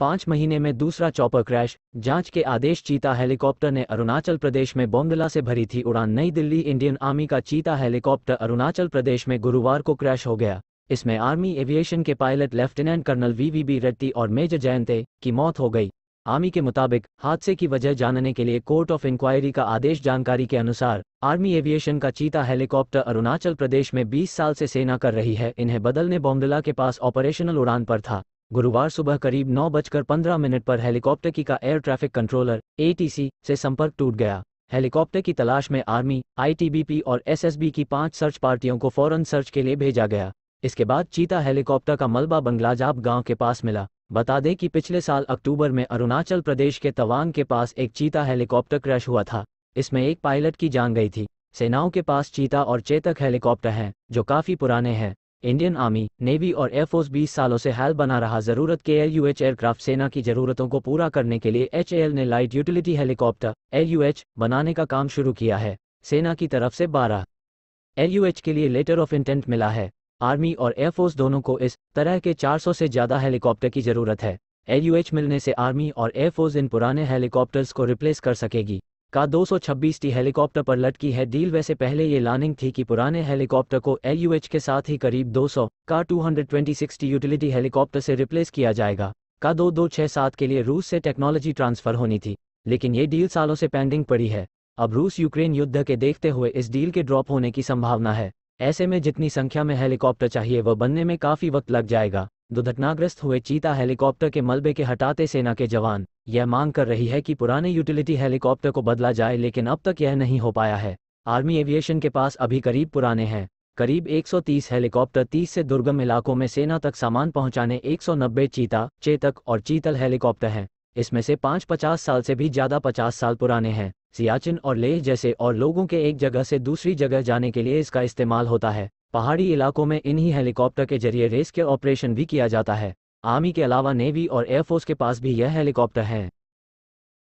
पांच महीने में दूसरा चॉपर क्रैश जांच के आदेश चीता हेलीकॉप्टर ने अरुणाचल प्रदेश में बोंदला से भरी थी उड़ान नई दिल्ली इंडियन आर्मी का चीता हेलीकॉप्टर अरुणाचल प्रदेश में गुरुवार को क्रैश हो गया इसमें आर्मी एविएशन के pilot lieutenant colonel VVB Reddy और मेजर जयंते की मौत हो गई आर्मी के मुताबिक हादसे की वजह जानने के लिए कोर्ट ऑफ इंक्वायरी का आदेश जानकारी के अनुसार आर्मी एविएशन का चीता हेलीकॉप्टर अरुणाचल प्रदेश में 20 साल से सेना कर रही है इन्हें बदलने बोंदला के पास ऑपरेशनल उड़ान पर था गुरुवार सुबह करीब नौ बजकर पंद्रह मिनट पर हेलीकॉप्टर की का एयर ट्रैफिक कंट्रोलर एटीसी से संपर्क टूट गया हेलीकॉप्टर की तलाश में आर्मी आईटीबीपी और एसएसबी की पांच सर्च पार्टियों को फौरन सर्च के लिए भेजा गया इसके बाद चीता हेलीकॉप्टर का मलबा बंगलाजाब गांव के पास मिला बता दें कि पिछले साल अक्टूबर में अरुणाचल प्रदेश के तवांग के पास एक चीता हेलीकॉप्टर क्रैश हुआ था इसमें एक पायलट की जान गई थी सेनाओं के पास चीता और चेतक हेलीकॉप्टर हैं जो काफी पुराने हैं इंडियन आर्मी नेवी और एयरफोर्स 20 सालों से हाल बना रहा जरूरत के एल एयरक्राफ्ट सेना की जरूरतों को पूरा करने के लिए एच ने लाइट यूटिलिटी हेलीकॉप्टर एल बनाने का काम शुरू किया है सेना की तरफ से बारह एल के लिए लेटर ऑफ इंटेंट मिला है आर्मी और एयरफोर्स दोनों को इस तरह के 400 से ज़्यादा हेलीकॉप्टर की जरूरत है एल मिलने से आर्मी और एयरफोर्स इन पुराने हेलीकॉप्टर्स को रिप्लेस कर सकेगी का 226 टी हेलीकॉप्टर पर लटकी है डील वैसे पहले ये लानिंग थी कि पुराने हेलीकॉप्टर को एलयूएच के साथ ही करीब 200 का टू टी यूटिलिटी हेलीकॉप्टर से रिप्लेस किया जाएगा का दो दो छह सात के लिए रूस से टेक्नोलॉजी ट्रांसफर होनी थी लेकिन ये डील सालों से पेंडिंग पड़ी है अब रूस यूक्रेन युद्ध के देखते हुए इस डील के ड्रॉप होने की संभावना है ऐसे में जितनी संख्या में हेलीकॉप्टर चाहिए वह बनने में काफी वक्त लग जाएगा दुर्घटनाग्रस्त हुए चीता हेलीकॉप्टर के मलबे के हटाते सेना के जवान यह मांग कर रही है कि पुराने यूटिलिटी हेलीकॉप्टर को बदला जाए लेकिन अब तक यह नहीं हो पाया है आर्मी एविएशन के पास अभी करीब पुराने हैं करीब 130 हेलीकॉप्टर 30 से दुर्गम इलाकों में सेना तक सामान पहुंचाने 190 चीता चेतक और चीतल हेलीकॉप्टर हैं इसमें से पाँच पचास साल से भी ज़्यादा पचास साल पुराने हैं सियाचिन और लेह जैसे और लोगों के एक जगह से दूसरी जगह जाने के लिए इसका इस्तेमाल होता है पहाड़ी इलाकों में इन्हीं हेलीकॉप्टर के जरिए रेस्क्यू ऑपरेशन भी किया जाता है आर्मी के अलावा नेवी और एयरफोर्स के पास भी यह हेलीकॉप्टर हैं